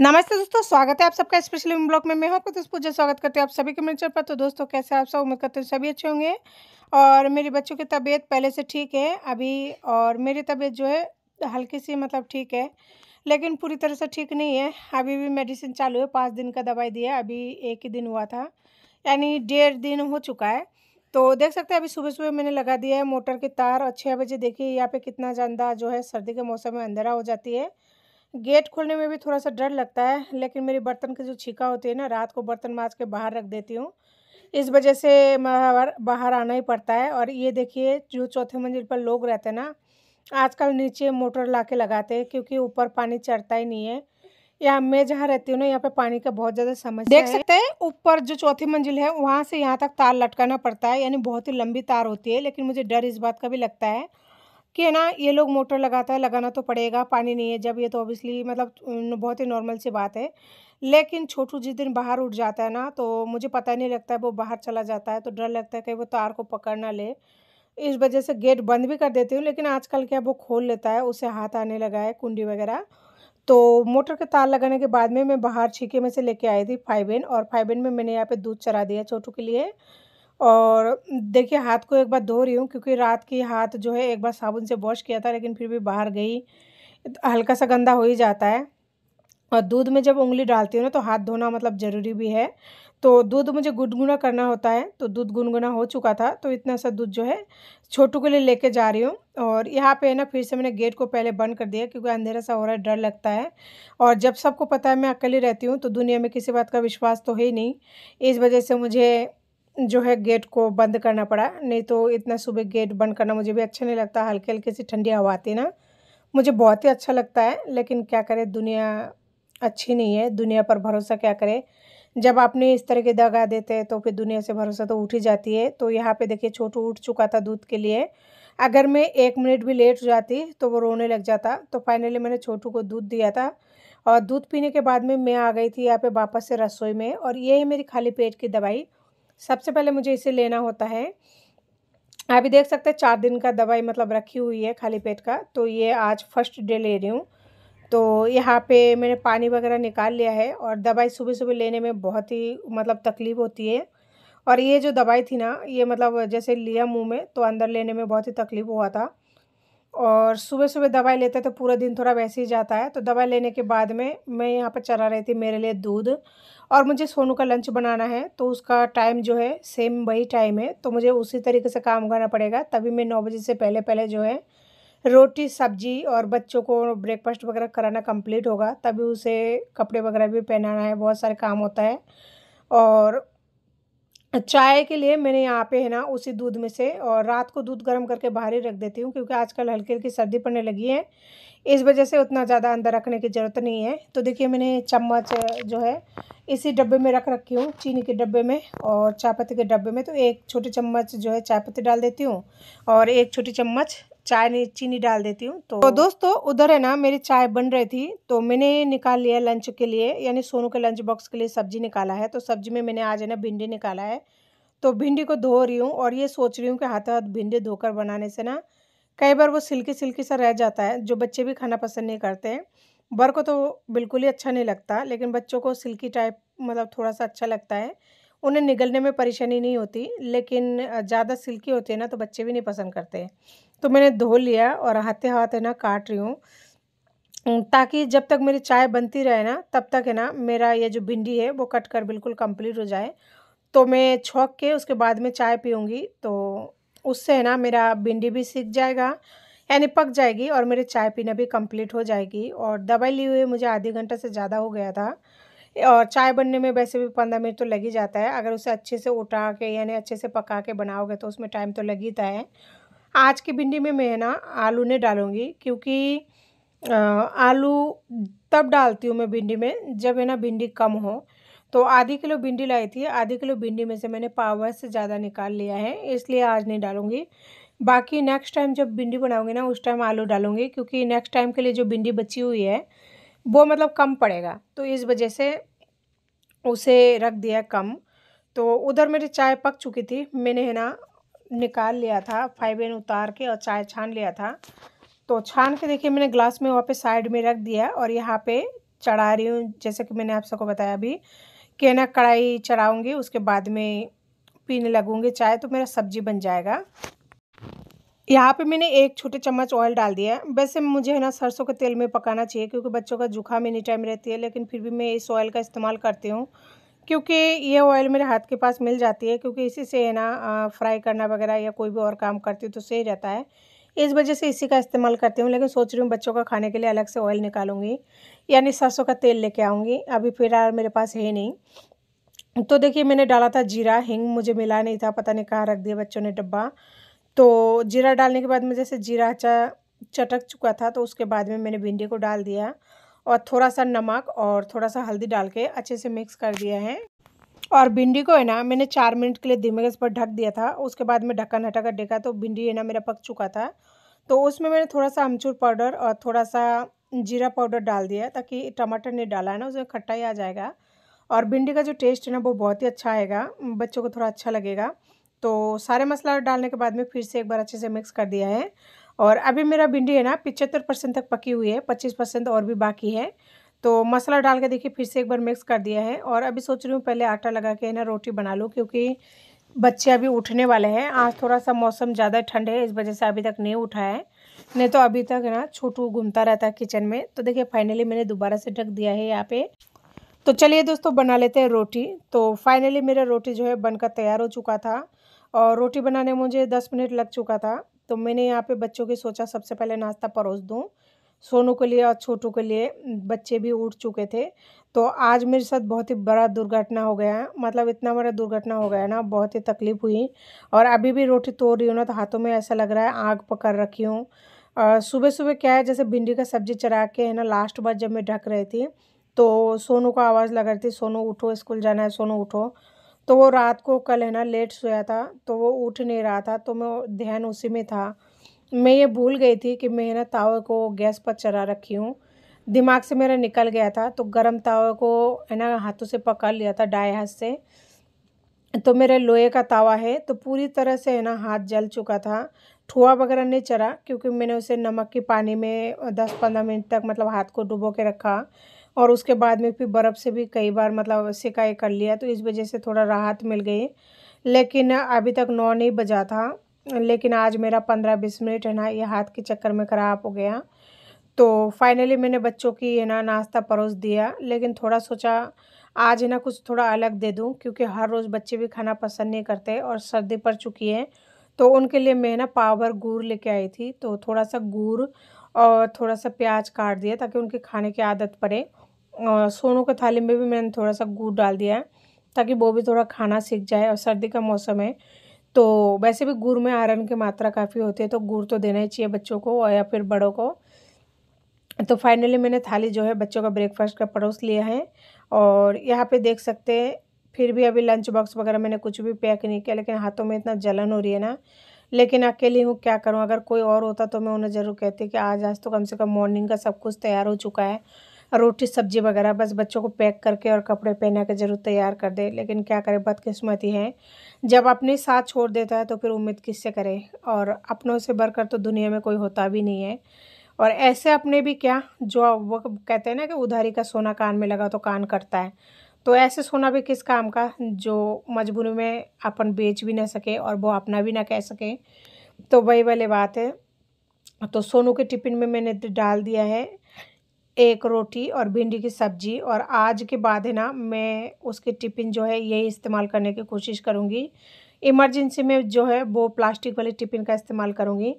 नमस्ते दोस्तों स्वागत है आप सबका स्पेशल इन ब्लॉग में मैं हूँ कुछ पूजा स्वागत करते हैं आप सभी के मिनचर पर तो दोस्तों कैसे आप सब उम्मीद करते हैं सभी अच्छे होंगे और मेरे बच्चों की तबीयत पहले से ठीक है अभी और मेरी तबीयत जो है हल्की सी मतलब ठीक है लेकिन पूरी तरह से ठीक नहीं है अभी भी मेडिसिन चालू है पाँच दिन का दवाई दिया अभी एक ही दिन हुआ था यानी डेढ़ दिन हो चुका है तो देख सकते हैं अभी सुबह सुबह मैंने लगा दिया है मोटर के तार और छः बजे देखिए यहाँ पे कितना ज़्यादा जो है सर्दी के मौसम में अंधेरा हो जाती है गेट खोलने में भी थोड़ा सा डर लगता है लेकिन मेरे बर्तन की जो छीका होती है ना रात को बर्तन माँज के बाहर रख देती हूँ इस वजह से बाहर आना ही पड़ता है और ये देखिए जो चौथे मंजिल पर लोग रहते हैं ना आजकल नीचे मोटर ला के लगाते हैं क्योंकि ऊपर पानी चढ़ता ही नहीं है यहाँ मैं जहाँ रहती हूँ ना यहाँ पे पानी का बहुत ज़्यादा समस्या देख सकते हैं ऊपर जो चौथी मंजिल है वहाँ से यहाँ तक तार लटकाना पड़ता है यानी बहुत ही लंबी तार होती है लेकिन मुझे डर इस बात का भी लगता है कि है ना ये लोग मोटर लगाता है लगाना तो पड़ेगा पानी नहीं है जब ये तो ऑब्वियसली मतलब बहुत ही नॉर्मल सी बात है लेकिन छोटू जिस दिन बाहर उठ जाता है ना तो मुझे पता नहीं लगता है वो बाहर चला जाता है तो डर लगता है कि वो तार को पकड़ ना ले इस वजह से गेट बंद भी कर देती हूँ लेकिन आजकल क्या वो खोल लेता है उसे हाथ आने लगा है कुंडी वगैरह तो मोटर के तार लगाने के बाद में मैं बाहर छीके में से लेके आई थी फाइव एन और फाइव एन में मैंने यहाँ पे दूध चरा दिया छोटू के लिए और देखिए हाथ को एक बार धो रही हूँ क्योंकि रात की हाथ जो है एक बार साबुन से वॉश किया था लेकिन फिर भी बाहर गई हल्का सा गंदा हो ही जाता है और दूध में जब उंगली डालती हूँ ना तो हाथ धोना मतलब ज़रूरी भी है तो दूध मुझे गुनगुना करना होता है तो दूध गुनगुना हो चुका था तो इतना सा दूध जो है छोटू के लिए लेके जा रही हूँ और यहाँ पे है ना फिर से मैंने गेट को पहले बंद कर दिया क्योंकि अंधेरा सा हो रहा है डर लगता है और जब सबको पता है मैं अकेली रहती हूँ तो दुनिया में किसी बात का विश्वास तो है ही नहीं इस वजह से मुझे जो है गेट को बंद करना पड़ा नहीं तो इतना सुबह गेट बंद करना मुझे भी अच्छा नहीं लगता हल्के हल्के से ठंडी हवा आती ना मुझे बहुत ही अच्छा लगता है लेकिन क्या करें दुनिया अच्छी नहीं है दुनिया पर भरोसा क्या करें जब आपने इस तरह के दगा देते हैं तो फिर दुनिया से भरोसा तो उठ ही जाती है तो यहाँ पे देखिए छोटू उठ चुका था दूध के लिए अगर मैं एक मिनट भी लेट जाती तो वो रोने लग जाता तो फाइनली मैंने छोटू को दूध दिया था और दूध पीने के बाद में मैं आ गई थी यहाँ पे वापस से रसोई में और है मेरी खाली पेट की दवाई सबसे पहले मुझे इसे लेना होता है अभी देख सकते हैं चार दिन का दवाई मतलब रखी हुई है खाली पेट का तो ये आज फर्स्ट डे ले रही हूँ तो यहाँ पे मैंने पानी वगैरह निकाल लिया है और दवाई सुबह सुबह लेने में बहुत ही मतलब तकलीफ़ होती है और ये जो दवाई थी ना ये मतलब जैसे लिया मुँह में तो अंदर लेने में बहुत ही तकलीफ़ हुआ था और सुबह सुबह दवाई लेते तो पूरा दिन थोड़ा वैसे ही जाता है तो दवाई लेने के बाद में मैं यहाँ पर चला रही थी मेरे लिए दूध और मुझे सोनू का लंच बनाना है तो उसका टाइम जो है सेम वही टाइम है तो मुझे उसी तरीके से काम करना पड़ेगा तभी मैं नौ बजे से पहले पहले जो है रोटी सब्जी और बच्चों को ब्रेकफास्ट वगैरह कराना कंप्लीट होगा तभी उसे कपड़े वगैरह भी पहनाना है बहुत सारे काम होता है और चाय के लिए मैंने यहाँ पे है ना उसी दूध में से और रात को दूध गर्म करके बाहर ही रख देती हूँ क्योंकि आजकल हल्की हल्की सर्दी पड़ने लगी है इस वजह से उतना ज़्यादा अंदर रखने की ज़रूरत नहीं है तो देखिए मैंने चम्मच जो है इसी डब्बे में रख रखी हूँ चीनी के डब्बे में और चाय पत्ती के डब्बे में तो एक छोटी चम्मच जो है चाय पत्ती डाल देती हूँ और एक छोटी चम्मच चाय चीनी डाल देती हूँ तो, तो दोस्तों उधर है ना मेरी चाय बन रही थी तो मैंने निकाल लिया लंच के लिए यानी सोनू के लंच बॉक्स के लिए सब्जी निकाला है तो सब्जी में मैंने आज है ना भिंडी निकाला है तो भिंडी को धो रही हूँ और ये सोच रही हूँ कि हाथों हाथ भिंडी धोकर बनाने से ना कई बार वो सिल्की सिल्की सा रह जाता है जो बच्चे भी खाना पसंद नहीं करते हैं बर को तो बिल्कुल ही अच्छा नहीं लगता लेकिन बच्चों को सिल्की टाइप मतलब थोड़ा सा अच्छा लगता है उन्हें निगलने में परेशानी नहीं होती लेकिन ज़्यादा सिल्की होती है ना तो बच्चे भी नहीं पसंद करते तो मैंने धो लिया और हाथे हाथ है ना काट रही हूँ ताकि जब तक मेरी चाय बनती रहे ना तब तक है ना मेरा ये जो भिंडी है वो कट कर बिल्कुल कंप्लीट हो जाए तो मैं छोंक के उसके बाद में चाय पीऊँगी तो उससे है ना मेरा भिंडी भी सीख जाएगा यानी पक जाएगी और मेरी चाय पीना भी कंप्लीट हो जाएगी और दवाई लिए हुए मुझे आधे घंटे से ज़्यादा हो गया था और चाय बनने में वैसे भी पंद्रह मिनट तो लग ही जाता है अगर उसे अच्छे से उठा के यानी अच्छे से पका के बनाओगे तो उसमें टाइम तो लग ही है आज की भिंडी में मैं ना आलू नहीं डालूँगी क्योंकि आलू तब डालती हूँ मैं भिंडी में जब है ना भिंडी कम हो तो आधी किलो भिंडी लाई थी आधी किलो भिंडी में से मैंने पावर से ज़्यादा निकाल लिया है इसलिए आज नहीं डालूँगी बाकी नेक्स्ट टाइम जब भिंडी बनाऊँगी ना उस टाइम आलू डालूँगी क्योंकि नेक्स्ट टाइम के लिए जो भिंडी बची हुई है वो मतलब कम पड़ेगा तो इस वजह से उसे रख दिया कम तो उधर मेरी चाय पक चुकी थी मैंने है ना निकाल लिया था एन उतार के और चाय छान लिया था तो छान के देखिए मैंने ग्लास में वहाँ पे साइड में रख दिया और यहाँ पे चढ़ा रही हूँ जैसे कि मैंने आप सबको बताया अभी कि है ना कढ़ाई चढ़ाऊँगी उसके बाद में पीने लगूँगी चाय तो मेरा सब्जी बन जाएगा यहाँ पे मैंने एक छोटे चम्मच ऑयल डाल दिया है वैसे मुझे है ना सरसों के तेल में पकाना चाहिए क्योंकि बच्चों का जुकाम एनी टाइम रहती है लेकिन फिर भी मैं इस ऑयल का इस्तेमाल करती हूँ क्योंकि ये ऑयल मेरे हाथ के पास मिल जाती है क्योंकि इसी से है ना फ्राई करना वगैरह या कोई भी और काम करती हूँ तो सही रहता है इस वजह से इसी का इस्तेमाल करती हूँ लेकिन सोच रही हूँ बच्चों का खाने के लिए अलग से ऑयल निकालूंगी यानी सरसों का तेल लेके आऊँगी अभी फिलहाल मेरे पास है नहीं तो देखिए मैंने डाला था जीरा हिंग मुझे मिला नहीं था पता नहीं कहाँ रख दिया बच्चों ने डब्बा तो जीरा डालने के बाद में जैसे जीरा चा चटक चुका था तो उसके बाद में मैंने भिंडी को डाल दिया और थोड़ा सा नमक और थोड़ा सा हल्दी डाल के अच्छे से मिक्स कर दिया है और भिंडी को है ना मैंने चार मिनट के लिए धीमे गैस पर ढक दिया था उसके बाद में ढक्कन हटा कर देखा तो भिंडी है ना मेरा पक चुका था तो उसमें मैंने थोड़ा सा अमचूर पाउडर और थोड़ा सा जीरा पाउडर डाल दिया ताकि टमाटर नहीं डाला है ना उसमें खट्टा ही आ जाएगा और भिंडी का जो टेस्ट है ना वो बहुत ही अच्छा आएगा बच्चों को थोड़ा अच्छा लगेगा तो सारे मसाला डालने के बाद में फिर से एक बार अच्छे से मिक्स कर दिया है और अभी मेरा भिंडी है ना पिचहत्तर परसेंट तक पकी हुई है पच्चीस परसेंट और भी बाकी है तो मसाला डाल के देखिए फिर से एक बार मिक्स कर दिया है और अभी सोच रही हूँ पहले आटा लगा के ना रोटी बना लूँ क्योंकि बच्चे अभी उठने वाले हैं आज थोड़ा सा मौसम ज़्यादा ठंड है इस वजह से अभी तक नहीं उठा है नहीं तो अभी तक ना छोटू घूमता रहता है किचन में तो देखिए फाइनली मैंने दोबारा से ढक दिया है यहाँ पे तो चलिए दोस्तों बना लेते हैं रोटी तो फाइनली मेरा रोटी जो है बनकर तैयार हो चुका था और रोटी बनाने मुझे दस मिनट लग चुका था तो मैंने यहाँ पे बच्चों की सोचा सबसे पहले नाश्ता परोस दूँ सोनू के लिए और छोटू के लिए बच्चे भी उठ चुके थे तो आज मेरे साथ बहुत ही बड़ा दुर्घटना हो गया मतलब इतना बड़ा दुर्घटना हो गया ना बहुत ही तकलीफ़ हुई और अभी भी रोटी तोड़ रही हूँ ना तो हाथों में ऐसा लग रहा है आग पकड़ रखी हूँ सुबह सुबह क्या है जैसे भिंडी का सब्जी चरा के है ना लास्ट बार जब मैं ढक रही थी तो सोनू को आवाज़ लग रही थी सोनू उठो स्कूल जाना है सोनू उठो तो वो रात को कल है ना लेट सोया था तो वो उठ नहीं रहा था तो मैं ध्यान उसी में था मैं ये भूल गई थी कि मैं ना तावे को गैस पर चढ़ा रखी हूँ दिमाग से मेरा निकल गया था तो गर्म तावे को है ना हाथों से पकड़ लिया था डाए हाथ से तो मेरा लोहे का तावा है तो पूरी तरह से है ना हाथ जल चुका था ठुआ वगैरह नहीं चरा क्योंकि मैंने उसे नमक के पानी में दस पंद्रह मिनट तक मतलब हाथ को डुबो के रखा और उसके बाद में फिर बर्फ़ से भी कई बार मतलब सिकाई कर लिया तो इस वजह से थोड़ा राहत मिल गई लेकिन अभी तक नौ नहीं बजा था लेकिन आज मेरा पंद्रह बीस मिनट है ना ये हाथ के चक्कर में ख़राब हो गया तो फाइनली मैंने बच्चों की है ना नाश्ता परोस दिया लेकिन थोड़ा सोचा आज है ना कुछ थोड़ा अलग दे दूँ क्योंकि हर रोज़ बच्चे भी खाना पसंद नहीं करते और सर्दी पड़ चुकी है तो उनके लिए मैं ना पावर गुर लेके आई थी तो थोड़ा सा गुड़ और थोड़ा सा प्याज काट दिया ताकि उनके खाने की आदत पड़े और सोनू के थाली में भी मैंने थोड़ा सा गुड़ डाल दिया है ताकि वो भी थोड़ा खाना सीख जाए और सर्दी का मौसम है तो वैसे भी गुड़ में आयरन की मात्रा काफ़ी होती है तो गुड़ तो देना ही चाहिए बच्चों को और या फिर बड़ों को तो फाइनली मैंने थाली जो है बच्चों का ब्रेकफास्ट का पड़ोस लिया है और यहाँ पे देख सकते हैं फिर भी अभी लंच बॉक्स वगैरह मैंने कुछ भी पैक नहीं किया लेकिन हाथों में इतना जलन हो रही है ना लेकिन अकेली हूँ क्या करूँ अगर कोई और होता तो मैं उन्हें ज़रूर कहती कि आज आज तो कम से कम मॉर्निंग का सब कुछ तैयार हो चुका है रोटी सब्जी वगैरह बस बच्चों को पैक करके और कपड़े पहना के ज़रूर तैयार कर दे लेकिन क्या करें बदकिस्मती है जब अपने साथ छोड़ देता है तो फिर उम्मीद किससे करें और अपनों से बढ़कर तो दुनिया में कोई होता भी नहीं है और ऐसे अपने भी क्या जो वो कहते हैं ना कि उधारी का सोना कान में लगा तो कान करता है तो ऐसे सोना भी किस काम का जो मजबूरी में अपन बेच भी ना सके और वो अपना भी ना कह सके तो वही वाली बात है तो सोनू के टिफिन में मैंने तो डाल दिया है एक रोटी और भिंडी की सब्ज़ी और आज के बाद है ना मैं उसके टिफ़िन जो है यही इस्तेमाल करने की कोशिश करूँगी इमरजेंसी में जो है वो प्लास्टिक वाले टिफ़िन का इस्तेमाल करूँगी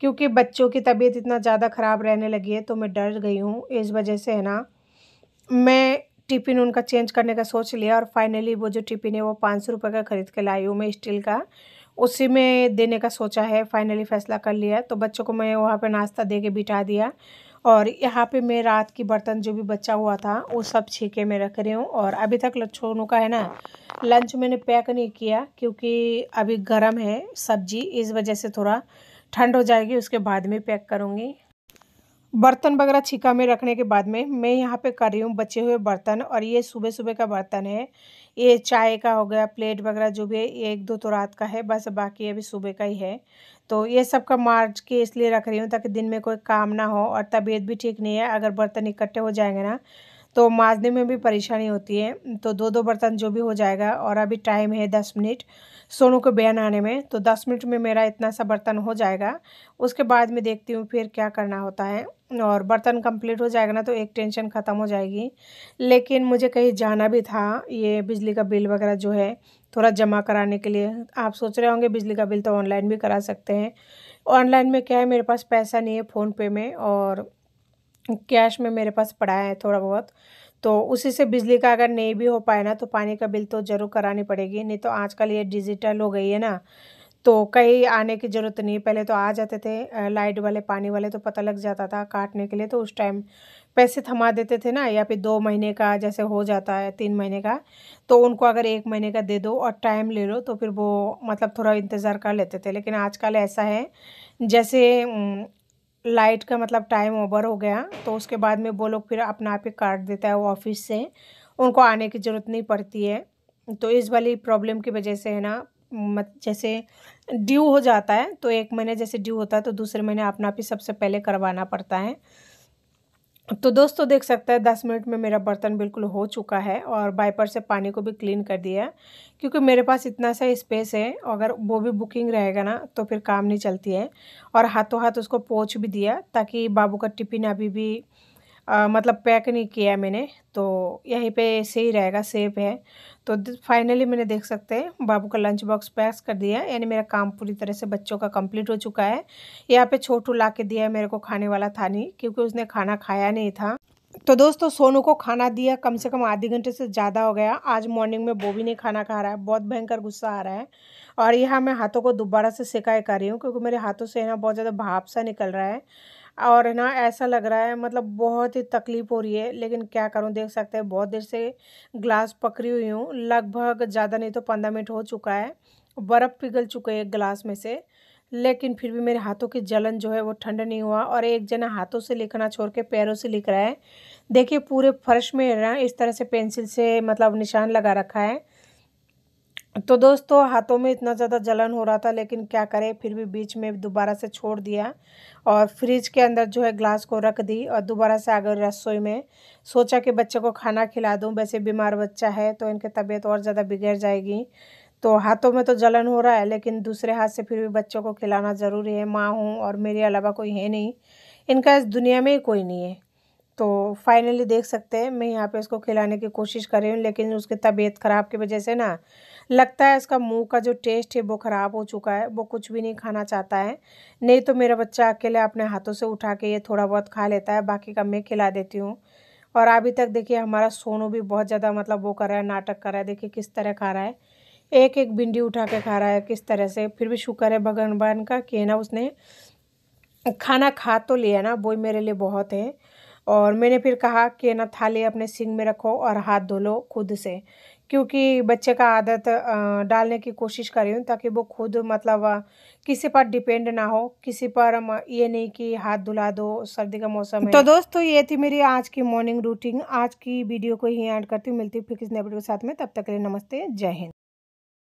क्योंकि बच्चों की तबीयत इतना ज़्यादा ख़राब रहने लगी है तो मैं डर गई हूँ इस वजह से है ना मैं टिफ़िन उनका चेंज करने का सोच लिया और फाइनली वो जो टिफ़िन है वो पाँच सौ रुपये का ख़रीद के लाई हूँ मैं स्टील का उसी में देने का सोचा है फाइनली फ़ैसला कर लिया तो बच्चों को मैं वहाँ पर नाश्ता दे के बिठा दिया और यहाँ पे मैं रात की बर्तन जो भी बचा हुआ था वो सब छीके में रख रही हूँ और अभी तक लच्छोनों का है ना लंच मैंने पैक नहीं किया क्योंकि अभी गर्म है सब्जी इस वजह से थोड़ा ठंड हो जाएगी उसके बाद में पैक करूँगी बर्तन वगैरह छीका में रखने के बाद में मैं यहाँ पे कर रही हूँ बचे हुए बर्तन और ये सुबह सुबह का बर्तन है ये चाय का हो गया प्लेट वगैरह जो भी है एक दो तो रात का है बस बाकी अभी सुबह का ही है तो ये सब का मार्च के इसलिए रख रही हूँ ताकि दिन में कोई काम ना हो और तबीयत भी ठीक नहीं है अगर बर्तन इकट्ठे हो जाएंगे ना तो माजने में भी परेशानी होती है तो दो दो बर्तन जो भी हो जाएगा और अभी टाइम है दस मिनट सोनू को बयान आने में तो दस मिनट में मेरा इतना सा बर्तन हो जाएगा उसके बाद में देखती हूँ फिर क्या करना होता है और बर्तन कंप्लीट हो जाएगा ना तो एक टेंशन ख़त्म हो जाएगी लेकिन मुझे कहीं जाना भी था ये बिजली का बिल वगैरह जो है थोड़ा जमा कराने के लिए आप सोच रहे होंगे बिजली का बिल तो ऑनलाइन भी करा सकते हैं ऑनलाइन में क्या है मेरे पास पैसा नहीं है फ़ोनपे में और कैश में मेरे पास पड़ा है थोड़ा बहुत तो उसी से बिजली का अगर नहीं भी हो पाए ना तो पानी का बिल तो ज़रूर करानी पड़ेगी नहीं तो आजकल ये डिजिटल हो गई है ना तो कहीं आने की ज़रूरत नहीं पहले तो आ जाते थे लाइट वाले पानी वाले तो पता लग जाता था काटने के लिए तो उस टाइम पैसे थमा देते थे ना या फिर दो महीने का जैसे हो जाता है तीन महीने का तो उनको अगर एक महीने का दे दो और टाइम ले लो तो फिर वो मतलब थोड़ा इंतज़ार कर लेते थे लेकिन आजकल ऐसा है जैसे लाइट का मतलब टाइम ओवर हो गया तो उसके बाद में वो लोग फिर अपना आप ही काट देता है वो ऑफिस से उनको आने की ज़रूरत नहीं पड़ती है तो इस वाली प्रॉब्लम की वजह से है ना मत जैसे ड्यू हो जाता है तो एक महीने जैसे ड्यू होता है तो दूसरे महीने अपना आप ही सबसे पहले करवाना पड़ता है तो दोस्तों देख सकते हैं दस मिनट में मेरा बर्तन बिल्कुल हो चुका है और बाइपर से पानी को भी क्लीन कर दिया क्योंकि मेरे पास इतना सा स्पेस है अगर वो भी बुकिंग रहेगा ना तो फिर काम नहीं चलती है और हाथों हाथ उसको पोछ भी दिया ताकि बाबू का टिफिन अभी भी आ, मतलब पैक नहीं किया मैंने तो यहीं पे ऐसे ही रहेगा सेफ है तो फाइनली मैंने देख सकते हैं बाबू का लंच बॉक्स पैक कर दिया यानी मेरा काम पूरी तरह से बच्चों का कंप्लीट हो चुका है यहाँ पे छोटू ला के दिया है मेरे को खाने वाला था नहीं क्योंकि उसने खाना खाया नहीं था तो दोस्तों सोनू को खाना दिया कम से कम आधे घंटे से ज़्यादा हो गया आज मॉर्निंग में वो भी नहीं खाना खा रहा है बहुत भयंकर गुस्सा आ रहा है और यहाँ मैं हाथों को दोबारा से सिकाई कर रही हूँ क्योंकि मेरे हाथों से ना बहुत ज़्यादा भाप सा निकल रहा है और ना ऐसा लग रहा है मतलब बहुत ही तकलीफ़ हो रही है लेकिन क्या करूं देख सकते हैं बहुत देर से ग्लास पकड़ी हुई हूँ लगभग ज़्यादा नहीं तो पंद्रह मिनट हो चुका है बर्फ़ पिघल चुके है ग्लास में से लेकिन फिर भी मेरे हाथों की जलन जो है वो ठंड नहीं हुआ और एक जना हाथों से लिखना छोड़ के पैरों से लिख रहा है देखिए पूरे फर्श में इस तरह से पेंसिल से मतलब निशान लगा रखा है तो दोस्तों हाथों में इतना ज़्यादा जलन हो रहा था लेकिन क्या करें फिर भी बीच में दोबारा से छोड़ दिया और फ्रिज के अंदर जो है ग्लास को रख दी और दोबारा से आ गए रसोई में सोचा कि बच्चे को खाना खिला दूँ वैसे बीमार बच्चा है तो इनकी तबीयत और ज़्यादा बिगड़ जाएगी तो हाथों में तो जलन हो रहा है लेकिन दूसरे हाथ से फिर भी बच्चों को खिलाना ज़रूरी है माँ हूँ और मेरे अलावा कोई है नहीं इनका इस दुनिया में कोई नहीं है तो फाइनली देख सकते हैं मैं यहाँ पे इसको खिलाने की कोशिश कर रही हूँ लेकिन उसकी तबीयत ख़राब की वजह से ना लगता है इसका मुंह का जो टेस्ट है वो ख़राब हो चुका है वो कुछ भी नहीं खाना चाहता है नहीं तो मेरा बच्चा अकेले अपने हाथों से उठा के ये थोड़ा बहुत खा लेता है बाकी का मैं खिला देती हूँ और अभी तक देखिए हमारा सोनू भी बहुत ज़्यादा मतलब वो कर रहा है नाटक कर रहा है देखिए किस तरह खा रहा है एक एक भिंडी उठा के खा रहा है किस तरह से फिर भी शुक्र है भगवान का कि है ना उसने खाना खा तो लिया ना वो मेरे लिए बहुत है और मैंने फिर कहा कि ना थाली अपने सिंग में रखो और हाथ धो लो खुद से क्योंकि बच्चे का आदत डालने की कोशिश कर रही हूँ ताकि वो खुद मतलब किसी पर डिपेंड ना हो किसी पर ये नहीं कि हाथ धुला दो सर्दी का मौसम है तो दोस्तों ये थी मेरी आज की मॉर्निंग रूटीन आज की वीडियो को ही ऐड करती हूँ मिलती हूँ फिर किसी नए के साथ में तब तक के लिए नमस्ते जय हिंद